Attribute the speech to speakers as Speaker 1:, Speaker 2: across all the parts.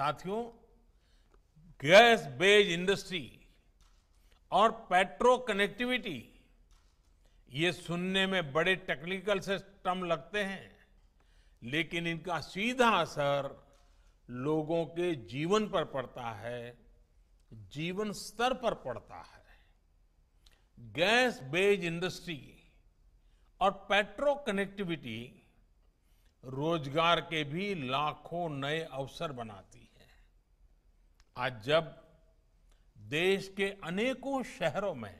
Speaker 1: साथियों gas based industry और petro connectivity ये सुनने में बड़े टेक्निकल से टर्म लगते हैं लेकिन इनका सीधा असर लोगों के जीवन पर पड़ता है जीवन स्तर पर पड़ता है गैस बेज इंडस्ट्री और पेट्रो कनेक्टिविटी रोजगार के भी लाखों नए अवसर बनाती आज जब देश के अनेकों शहरों में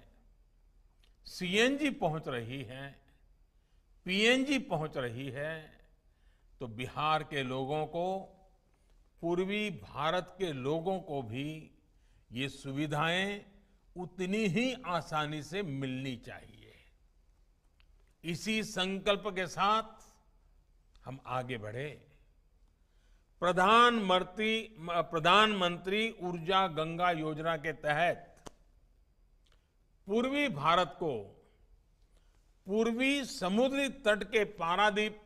Speaker 1: सीएनजी पहुंच रही है पीएनजी पहुंच रही है तो बिहार के लोगों को पूर्वी भारत के लोगों को भी ये सुविधाएं उतनी ही आसानी से मिलनी चाहिए इसी संकल्प के साथ हम आगे बढ़े प्रधानमंत्री प्रधानमंत्री ऊर्जा गंगा योजना के तहत पूर्वी भारत को पूर्वी समुद्री तट के पारादीप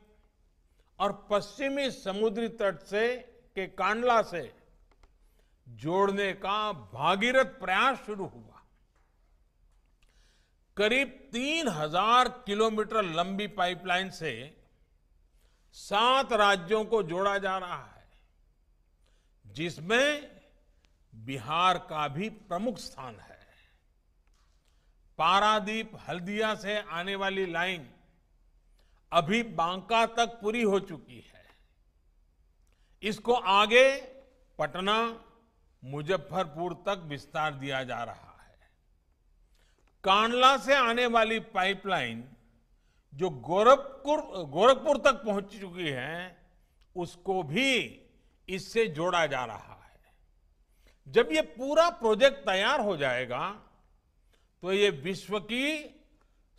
Speaker 1: और पश्चिमी समुद्री तट से के कांडला से जोड़ने का भागीरथ प्रयास शुरू हुआ करीब तीन हजार किलोमीटर लंबी पाइपलाइन से सात राज्यों को जोड़ा जा रहा है जिसमें बिहार का भी प्रमुख स्थान है पारादीप हल्दिया से आने वाली लाइन अभी बांका तक पूरी हो चुकी है इसको आगे पटना मुजफ्फरपुर तक विस्तार दिया जा रहा है कांडला से आने वाली पाइपलाइन जो गोरखपुर गोरखपुर तक पहुंच चुकी है उसको भी इससे जोड़ा जा रहा है जब ये पूरा प्रोजेक्ट तैयार हो जाएगा तो ये विश्व की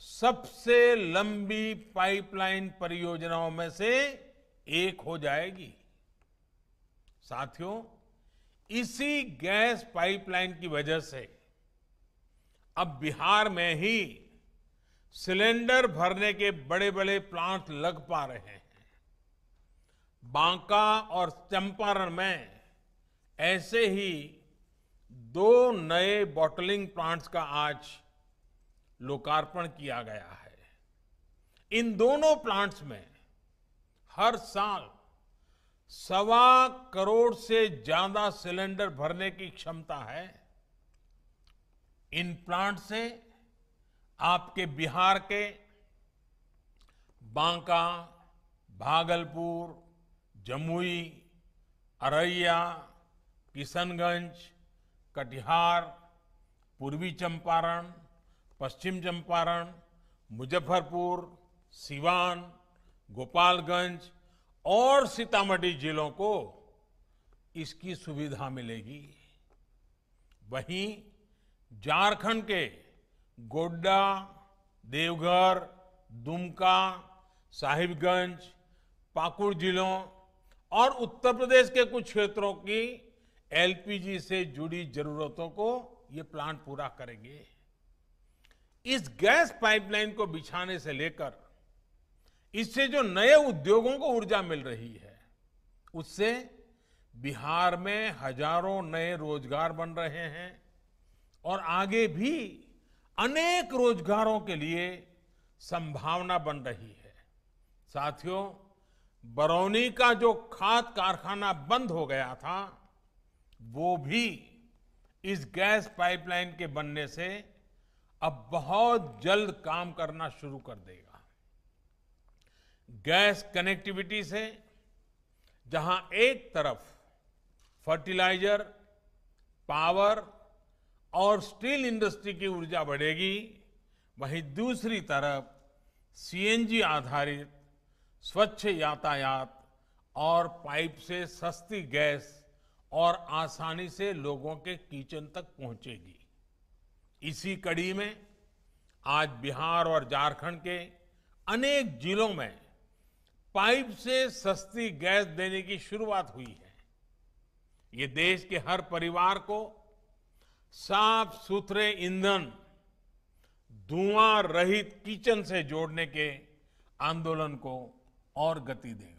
Speaker 1: सबसे लंबी पाइपलाइन परियोजनाओं में से एक हो जाएगी साथियों इसी गैस पाइपलाइन की वजह से अब बिहार में ही सिलेंडर भरने के बड़े बड़े प्लांट लग पा रहे हैं बांका और चंपारण में ऐसे ही दो नए बॉटलिंग प्लांट्स का आज लोकार्पण किया गया है इन दोनों प्लांट्स में हर साल सवा करोड़ से ज्यादा सिलेंडर भरने की क्षमता है इन प्लांट से आपके बिहार के बांका भागलपुर जमुई अररिया किशनगंज कटिहार पूर्वी चंपारण पश्चिम चंपारण मुजफ्फरपुर सिवान गोपालगंज और सीतामढ़ी जिलों को इसकी सुविधा मिलेगी वहीं झारखंड के गोड्डा देवघर दुमका साहिबगंज पाकुड़ जिलों और उत्तर प्रदेश के कुछ क्षेत्रों की एलपीजी से जुड़ी जरूरतों को ये प्लांट पूरा करेंगे इस गैस पाइपलाइन को बिछाने से लेकर इससे जो नए उद्योगों को ऊर्जा मिल रही है उससे बिहार में हजारों नए रोजगार बन रहे हैं और आगे भी अनेक रोजगारों के लिए संभावना बन रही है साथियों बरौनी का जो खाद कारखाना बंद हो गया था वो भी इस गैस पाइपलाइन के बनने से अब बहुत जल्द काम करना शुरू कर देगा गैस कनेक्टिविटी से जहां एक तरफ फर्टिलाइजर पावर और स्टील इंडस्ट्री की ऊर्जा बढ़ेगी वहीं दूसरी तरफ सीएनजी आधारित स्वच्छ यातायात और पाइप से सस्ती गैस और आसानी से लोगों के किचन तक पहुंचेगी इसी कड़ी में आज बिहार और झारखंड के अनेक जिलों में पाइप से सस्ती गैस देने की शुरुआत हुई है ये देश के हर परिवार को साफ सुथरे ईंधन धुआं रहित किचन से जोड़ने के आंदोलन को और गति देगा